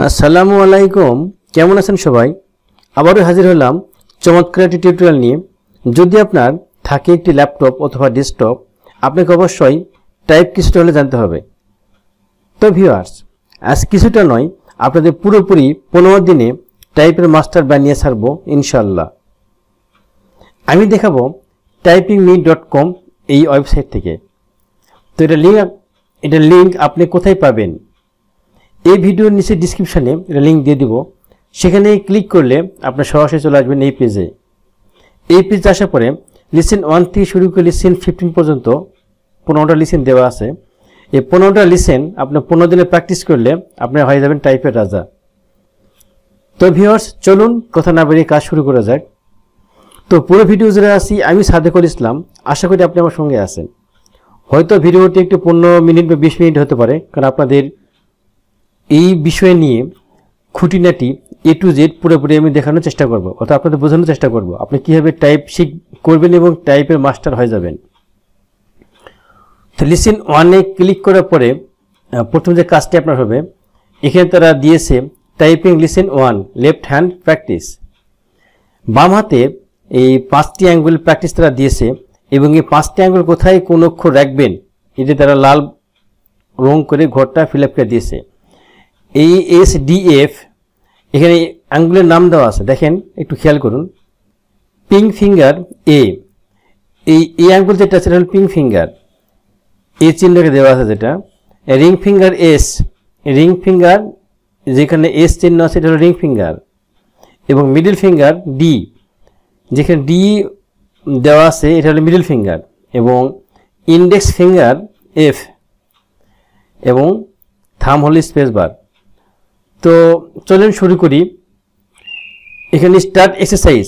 আসসালামু আলাইকুম কেমন আছেন সবাই আবারও হাজির হলাম চমৎকার একটি টিউটোরিয়াল নিয়ে যদি আপনার থাকে একটি ল্যাপটপ অথবা ডেস্কটপ আপনাকে অবশ্যই টাইপ কিছুটা হলে জানতে হবে তো ভিউয়ার্স আজ কিছুটা নয় আপনাদের পুরোপুরি পনেরো দিনে টাইপের মাস্টার বানিয়ে ছাড়বো ইনশাল্লাহ আমি দেখাবো টাইপিং মি ডট কম এই ওয়েবসাইট থেকে তো এটা লিঙ্ক এটা লিঙ্ক আপনি কোথায় পাবেন এই ভিডিওর নিচে ডিসক্রিপশানে লিঙ্ক দিয়ে দিব সেখানে ক্লিক করলে আপনার সরাসরি চলে আসবেন এই পেজে এই পেজে আসার পরে লিসেন ওয়ান থেকে শুরু করে লিসেন ফিফটিন পর্যন্ত পনেরোটা লিসেন দেওয়া আছে এই পনেরোটা লিসেন আপনার পনেরো দিনে প্র্যাকটিস করলে আপনার হয়ে যাবেন টাইপের রাজা তো ভিওর্স চলুন কথা না বেরিয়ে কাজ শুরু করা যাক তো পুরো ভিডিও জুড়ে আসি আমি সাদেকুল ইসলাম আশা করি আপনি আমার সঙ্গে আছেন হয়তো ভিডিওটি একটু পনেরো মিনিট বা বিশ মিনিট হতে পারে কারণ আপনাদের এই বিষয় নিয়ে খুঁটিনাটি এ টু জেড পুরোপুরি আমি দেখানোর চেষ্টা করব অর্থাৎ আপনাদের বোঝানোর চেষ্টা করব আপনি কীভাবে টাইপ শিখ করবেন এবং টাইপের মাস্টার হয়ে যাবেন তো লিসেন ওয়ানে ক্লিক করার পরে প্রথম যে কাজটি আপনার হবে এখানে তারা দিয়েছে typing lesson one left hand practice বাম হাতে এই পাঁচটি অ্যাঙ্গুল প্র্যাকটিস তারা দিয়েছে এবং এই পাঁচটি অ্যাঙ্গুল কোথায় কোন অক্ষর রাখবেন এটি তারা লাল রং করে ঘরটা ফিল আপ করে দিয়েছে এই এস এফ এখানে আঙ্গুলের নাম দেওয়া আছে দেখেন একটু খেয়াল করুন পিং ফিঙ্গার এ এই এ আঙ্গুল যেটা সেটা হল পিং ফিঙ্গার এ চিহ্নকে দেওয়া আছে যেটা ring finger S ring finger যেখানে এস চিহ্ন আছে সেটা হল রিং ফিঙ্গার এবং মিডিল ফিঙ্গার ডি যেখানে ডি দেওয়া আছে এটা হলো মিডিল ফিঙ্গার এবং ইন্ডেক্স ফিঙ্গার এফ এবং থাম হল স্পেস বার তো চলেন শুরু করি এখানে স্টার্ট এক্সারসাইজ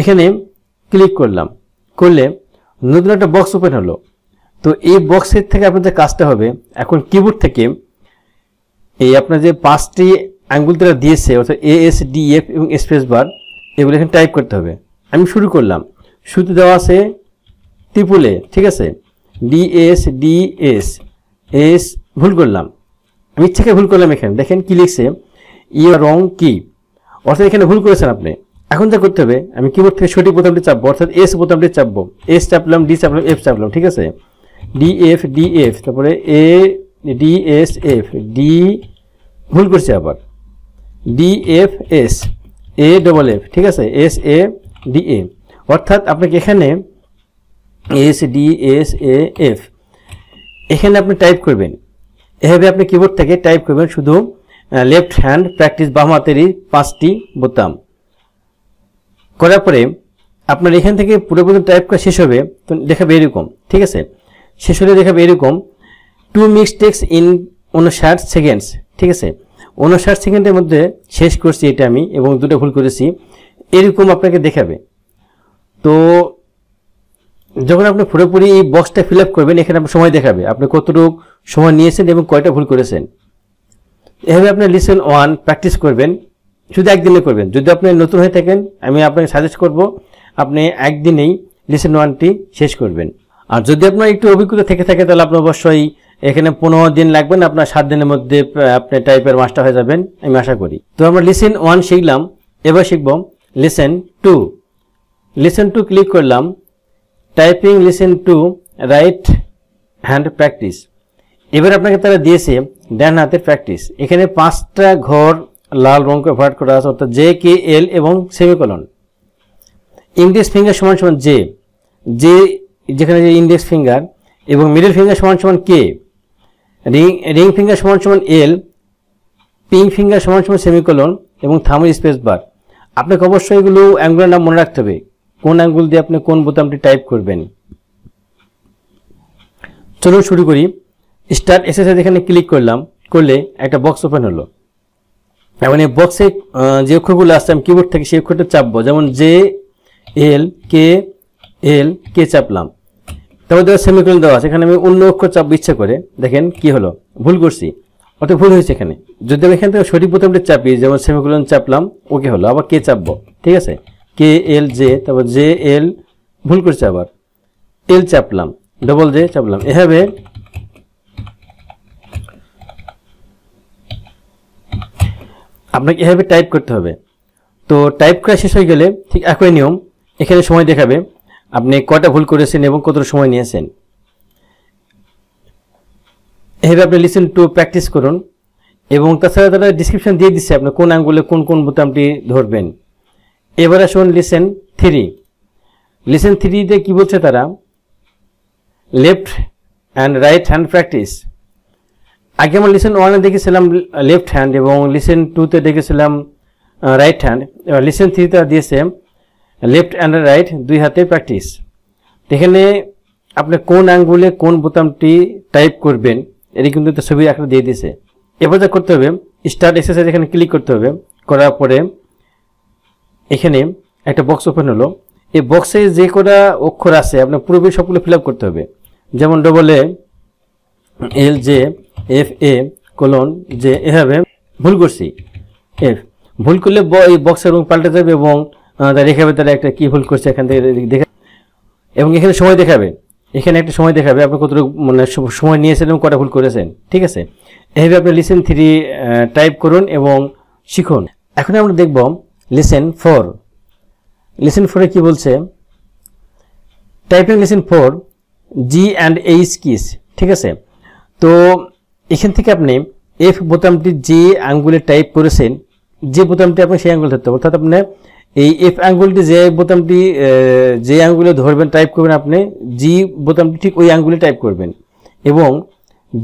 এখানে ক্লিক করলাম করলে নতুন একটা বক্স ওপেন হলো তো এই বক্সের থেকে আপনাদের কাজটা হবে এখন কিবোর্ড থেকে এই আপনার যে পাঁচটি অ্যাঙ্গুল তারা দিয়েছে অর্থাৎ এ এস ডি এফ এবং স্পেস বার এগুলো এখানে টাইপ করতে হবে আমি শুরু করলাম শুধু দেওয়া আছে ত্রিপুলে ঠিক আছে D S D S S ভুল করলাম আমি ইচ্ছাকে ভুল করলাম এখানে দেখেন কি লিখছে ইয়ে রং কি অর্থাৎ এখানে ভুল করেছেন আপনি এখন যা করতে হবে আমি কিবোর্ড থেকে সঠিক বোতামটি চাপবো অর্থাৎ এস বোতামটি চাপবো এস চাপলাম ডি চাপলাম এফ চাপলাম ঠিক আছে ডি এফ ডি এফ তারপরে A D S F D ভুল করছি আবার D F S A double F ঠিক আছে এস এ ডি এ অর্থাৎ আপনাকে এখানে S D S A F এখানে আপনি টাইপ করবেন এভাবে আপনি কিবোর্ড থেকে টাইপ করবেন শুধু লেফট হ্যান্ড প্র্যাকটিস বাম হাতেরই পাঁচটি বোতাম করার পরে আপনার এখান থেকে পুরোপুরি টাইপ করা শেষ হবে তো দেখাবে এরকম ঠিক আছে শেষ হলে দেখাবে এরকম টু মিক্স টেক্স ইন উনষাট সেকেন্ডস ঠিক আছে উনষাট সেকেন্ডের মধ্যে শেষ করছি এটা আমি এবং দুটো ভুল করেছি এরকম আপনাকে দেখাবে তো যখন আপনি পুরোপুরি এই বক্সটা ফিল আপ করবেন এখানে আপনি সময় দেখাবে আপনি কতটুকু সময় নিয়েছেন এবং কয়টা ভুল করেছেন এভাবে আপনি লিসেন ওয়ান প্র্যাকটিস করবেন শুধু একদিনে করবেন যদি আপনি নতুন হয়ে থাকেন আমি আপনাকে সাজেস্ট করব আপনি একদিনেই লিসেন ওয়ানটি শেষ করবেন আর যদি আপনার একটু অভিজ্ঞতা থেকে থাকে তাহলে আপনি অবশ্যই এখানে পনেরো দিন লাগবেন আপনার সাত দিনের মধ্যে আপনি টাইপের মাস্টার হয়ে যাবেন আমি আশা করি তো আমরা লিসেন ওয়ান শিখলাম এবার শিখব lesson two lesson two click করলাম typing lesson two right hand practice এবার আপনাকে তারা দিয়েছে ডান হাতের প্র্যাকটিস এখানে পাঁচটা ঘর লাল রং করে ভরাট করা আছে অর্থাৎ জে কে এল এবং সেমিকলন ইন্ডেক্স ফিঙ্গার সমান সমান জে জে যেখানে যে ইন্ডেক্স ফিঙ্গার এবং মিডিল ফিঙ্গার সমান সমান কে রিং রিং ফিঙ্গার সমান সমান এল পিং ফিঙ্গার সমান সমান সেমিকলন এবং থামের স্পেস বার আপনাকে অবশ্যই এগুলো অ্যাঙ্গুলার নাম মনে রাখতে হবে কোন আঙ্গুল দিয়ে আপনি কোন বোতামটি টাইপ করবেন চলো শুরু করি স্টার্ট এসে এখানে ক্লিক করলাম করলে একটা বক্স ওপেন হলো এখন এই বক্সে যে অক্ষরগুলো আসছে আমি কিবোর্ড থেকে সেই অক্ষরটা চাপবো যেমন জে এল কে এল কে চাপলাম তারপর দেওয়া সেমিকোলন দেওয়া আছে এখানে আমি অন্য অক্ষর চাপবো ইচ্ছা করে দেখেন কি হলো ভুল করছি অত ভুল হয়েছে এখানে যদি আমি এখান থেকে সঠিক প্রথমটা চাপি যেমন সেমিকোলন চাপলাম ওকে হলো আবার কে চাপবো ঠিক আছে কে এল জে তারপর জে এল ভুল করছে আবার এল চাপলাম ডবল জে চাপলাম এভাবে আপনাকে এভাবে টাইপ করতে হবে তো টাইপ করা শেষ হয়ে গেলে ঠিক একই নিয়ম এখানে সময় দেখাবে আপনি কটা ভুল করেছেন এবং কতটা সময় নিয়েছেন এভাবে আপনি লিসেন টু প্র্যাকটিস করুন এবং তাছাড়া তারা ডিসক্রিপশান দিয়ে দিচ্ছে আপনি কোন আঙ্গুলে কোন কোন বোতামটি ধরবেন এবারে শোন লিসেন থ্রি লিসেন থ্রিতে কী বলছে তারা left and right hand practice আগে আমরা লিসেন ওয়ানে দেখেছিলাম লেফট হ্যান্ড এবং লিসেন টুতে দেখেছিলাম রাইট হ্যান্ড এবার লিসেন থ্রিতে দিয়েছে লেফট অ্যান্ড রাইট দুই হাতে প্র্যাকটিস এখানে আপনি কোন অ্যাঙ্গুলে কোন বোতামটি টাইপ করবেন এটি কিন্তু ছবি আকারে দিয়ে দিয়েছে এবার যা করতে হবে স্টার্ট এক্সারসাইজ এখানে ক্লিক করতে হবে করার পরে এখানে একটা বক্স ওপেন হলো এই বক্সে যে কটা অক্ষর আছে আপনার পুরোপুরি সবগুলো ফিল করতে হবে যেমন double A L J F A colon যে এভাবে ভুল করছি এফ ভুল করলে এই বক্সের রং পাল্টে যাবে এবং দেখাবে তারা একটা কি ভুল করছে এখান থেকে দেখা এবং এখানে সময় দেখাবে এখানে একটা সময় দেখাবে আপনি কতটুকু মানে সময় নিয়েছেন এবং কটা ভুল করেছেন ঠিক আছে এইভাবে আপনি লিসেন থ্রি টাইপ করুন এবং শিখুন এখন আমরা দেখব লিসেন ফোর লিসেন ফোরে কি বলছে typing lesson four G and H keys ঠিক আছে তো এখান থেকে আপনি এফ বোতামটি যে আঙ্গুলে টাইপ করেছেন যে বোতামটি আপনি সেই আঙ্গুল ধরতে অর্থাৎ আপনি এই এফ আঙ্গুলটি যে বোতামটি যে আঙ্গুলে ধরবেন টাইপ করবেন আপনি জি বোতামটি ঠিক ওই আঙ্গুলে টাইপ করবেন এবং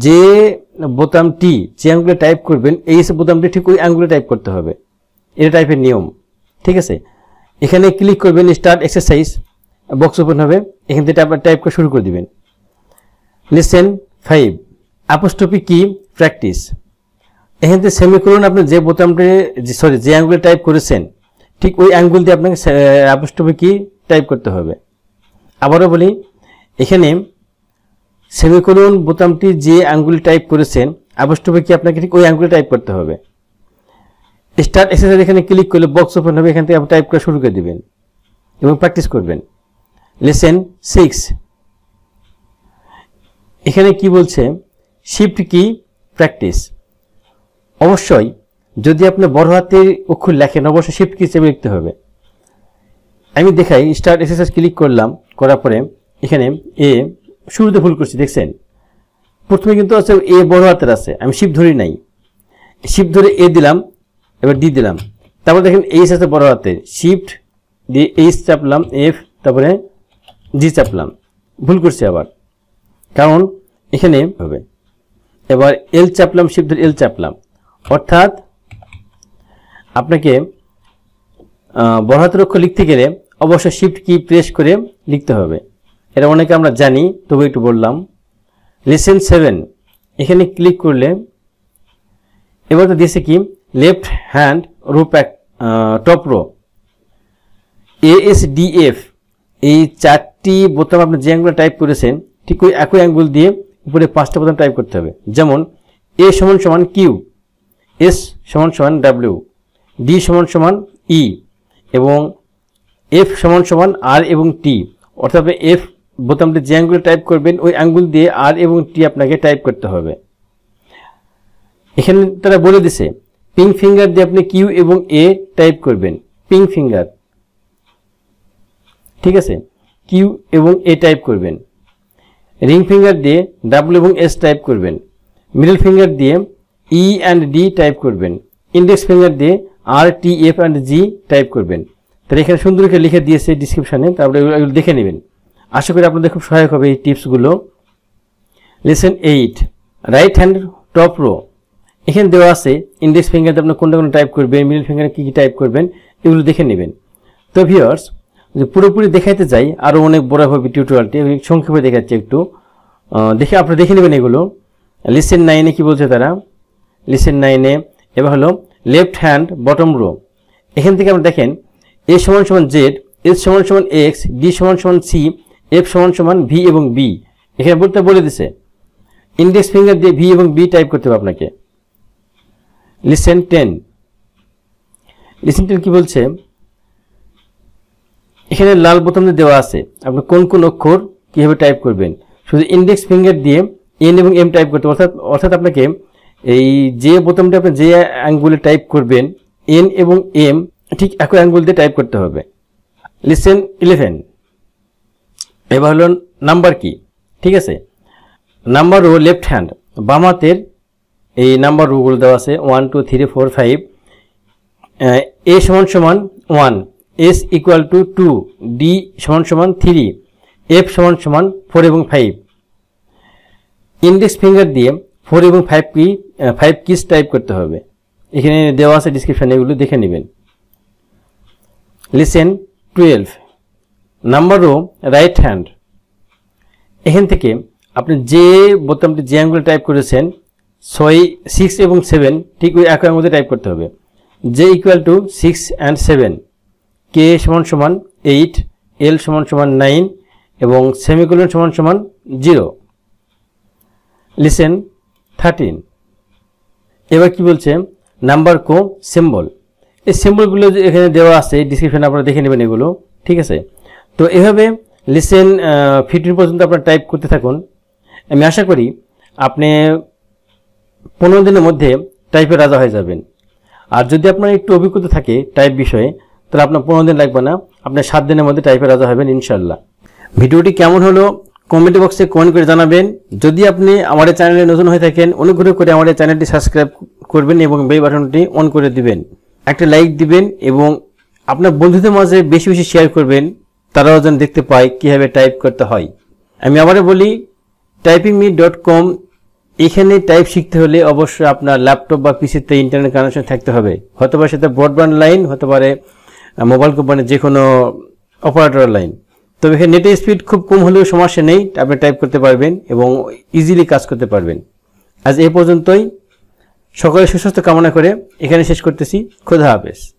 যে বোতামটি যে আঙ্গুলে টাইপ করবেন এই বোতামটি ঠিক ওই আঙ্গুলে টাইপ করতে হবে এটা টাইপের নিয়ম ঠিক আছে এখানে ক্লিক করবেন স্টার্ট এক্সারসাইজ বক্স ওপেন হবে এখান থেকে টাইপ করে শুরু করে দিবেন লেসেন ফাইভ আপোস্টপি কি প্র্যাকটিস এখান থেকে সেমি করুন আপনি যে বোতামটি সরি যে অ্যাঙ্গুলে টাইপ করেছেন ঠিক ওই অ্যাঙ্গুল দিয়ে আপনাকে আপোস্টপি কি টাইপ করতে হবে আবারও বলি এখানে সেমি করুন বোতামটি যে আঙ্গুল টাইপ করেছেন আবষ্টবে কি আপনাকে ঠিক ওই অ্যাঙ্গুলে টাইপ করতে হবে স্টার্ট এসএসআর এখানে ক্লিক করলে বক্স ওপেন হবে এখান থেকে আপনি টাইপ করা শুরু করে দেবেন এবং প্র্যাকটিস করবেন লেসেন সিক্স এখানে কি বলছে শিফট কি প্র্যাকটিস অবশ্যই যদি আপনি বড় হাতে অক্ষর লেখেন অবশ্যই শিফট কি হিসেবে লিখতে হবে আমি দেখাই স্টার্ট এসএসএস ক্লিক করলাম করার পরে এখানে এ শুরুতে ভুল করছি দেখছেন প্রথমে কিন্তু আছে এ বড় হাতের আছে আমি শিফট ধরি নাই শিফট ধরে এ দিলাম এবার ডি দিলাম তারপর দেখেন এইচ আছে বড় হাতে শিফট দিয়ে এইচ চাপলাম এফ তারপরে জি চাপলাম ভুল করছি আবার কারণ এখানে হবে এবার এল চাপলাম শিফট এল চাপলাম অর্থাৎ আপনাকে বড় হাতের অক্ষর লিখতে গেলে অবশ্যই শিফট কি প্রেস করে লিখতে হবে এটা অনেকে আমরা জানি তবু একটু বললাম লেসেন সেভেন এখানে ক্লিক করলে এবার তো দিয়েছে কি left hand row uh, top row ASDF এই চারটি বোতাম আপনি যে অ্যাঙ্গুলে টাইপ করেছেন ঠিক ওই একই অ্যাঙ্গুল দিয়ে উপরে পাঁচটা বোতাম টাইপ করতে হবে যেমন এ সমান সমান কিউ এস সমান সমান ডাব্লিউ ডি সমান সমান ই e এবং এফ সমান সমান আর এবং টি অর্থাৎ এফ বোতামটি যে অ্যাঙ্গুলে টাইপ করবেন ওই অ্যাঙ্গুল দিয়ে আর এবং টি আপনাকে টাইপ করতে হবে এখানে তারা বলে দিছে পিঙ্ক ফিঙ্গার দিয়ে আপনি কিউ এবং এ টাইপ করবেন পিঙ্ক ফিঙ্গার ঠিক আছে কিউ এবং এ টাইপ করবেন রিং ফিঙ্গার দিয়ে ডাব্লু এবং এস টাইপ করবেন মিডল ফিঙ্গার দিয়ে ই অ্যান্ড ডি টাইপ করবেন ইন্ডেক্স ফিঙ্গার দিয়ে R T F and G type করবেন তাহলে এখানে সুন্দর করে লিখে দিয়েছে ডিসক্রিপশানে তারপরে এগুলো দেখে নেবেন আশা করি আপনাদের খুব সহায়ক হবে এই টিপসগুলো lesson eight right hand top row এখানে দেওয়া আছে ইন্ডেক্স ফিঙ্গারতে আপনি কোনটা কোনটা টাইপ করবেন মিডল ফিঙ্গারে কী কী টাইপ করবেন এগুলো দেখে নেবেন তো ভিওর্স যে পুরোপুরি দেখাইতে যাই আরও অনেক বড় হবে টিউটোরিয়ালটি আমি সংক্ষেপে দেখাচ্ছি একটু দেখে আপনি দেখে নেবেন এগুলো লিসেন নাইনে কি বলছে তারা লিসেন নাইনে এবার হলো লেফট হ্যান্ড বটম রো এখান থেকে আপনি দেখেন এ সমান সমান জেড এস সমান সমান এক্স ডি সমান সমান সি এফ সমান সমান ভি এবং বি এখানে বলতে বলে দিছে ইন্ডেক্স ফিঙ্গার দিয়ে ভি এবং বি টাইপ করতে হবে আপনাকে লিসেন টেন লিসেন টেন কী বলছে এখানে লাল বোতামে দেওয়া আছে আপনি কোন কোন অক্ষর কীভাবে টাইপ করবেন শুধু ইন্ডেক্স ফিঙ্গার দিয়ে এন এবং এম টাইপ করতে অর্থাৎ অর্থাৎ আপনাকে এই যে বোতামটা আপনি যে অ্যাঙ্গুলে টাইপ করবেন এন এবং এম ঠিক একই অ্যাঙ্গুল দিয়ে টাইপ করতে হবে লিসেন ইলেভেন এবার হলো নাম্বার কি ঠিক আছে নাম্বার ও লেফট হ্যান্ড বাম হাতের এই নাম্বার রুগুলো দেওয়া আছে one two three four five A সমান সমান one S equal to two D সমান সমান থ্রি এফ সমান সমান ফোর এবং ফাইভ ইন্ডেক্স ফিঙ্গার দিয়ে ফোর এবং ফাইভ কি ফাইভ কিস টাইপ করতে হবে এখানে দেওয়া আছে ডিসক্রিপশানে এগুলো দেখে নেবেন লিসেন টুয়েলভ নাম্বার ও রাইট হ্যান্ড এখান থেকে আপনি যে বোতামটি যে অ্যাঙ্গুলে টাইপ করেছেন ছয় সিক্স এবং সেভেন ঠিক ওই একই মধ্যে টাইপ করতে হবে J equal to six and seven K সমান সমান এইট এল সমান সমান নাইন এবং সেমিকুলন সমান সমান জিরো লিসেন থার্টিন এবার কি বলছে নাম্বার কো সিম্বল এই সিম্বলগুলো এখানে দেওয়া আছে ডিসক্রিপশানে আপনারা দেখে নেবেন এগুলো ঠিক আছে তো এভাবে লিসেন ফিফটিন পর্যন্ত আপনারা টাইপ করতে থাকুন আমি আশা করি আপনি পনেরো দিনের মধ্যে টাইপের রাজা হয়ে যাবেন আর যদি আপনার একটু অভিজ্ঞতা থাকে টাইপ বিষয়ে তাহলে আপনার পনেরো দিন লাগবে না আপনার সাত দিনের মধ্যে টাইপের রাজা হবেন ইনশাল্লাহ ভিডিওটি কেমন হলো কমেন্ট বক্সে কমেন্ট করে জানাবেন যদি আপনি আমাদের চ্যানেলে নতুন হয়ে থাকেন অনুগ্রহ করে আমাদের চ্যানেলটি সাবস্ক্রাইব করবেন এবং বেল বাটনটি অন করে দিবেন একটা লাইক দিবেন এবং আপনার বন্ধুদের মাঝে বেশি বেশি শেয়ার করবেন তারাও যেন দেখতে পায় কীভাবে টাইপ করতে হয় আমি আবারও বলি টাইপিং মি ডট কম এখানে টাইপ শিখতে হলে অবশ্যই আপনার ল্যাপটপ বা পিসিতে ইন্টারনেট কানেকশন থাকতে হবে হতে পারে সেটা ব্রডব্যান্ড লাইন হতে পারে মোবাইল কোম্পানির যে কোনো অপারেটর লাইন তবে এখানে নেটের স্পিড খুব কম হলেও সমস্যা নেই আপনি টাইপ করতে পারবেন এবং ইজিলি কাজ করতে পারবেন আজ এ পর্যন্তই সকলে সুস্বাস্থ্য কামনা করে এখানে শেষ করতেছি ক্ষুধা হাফেজ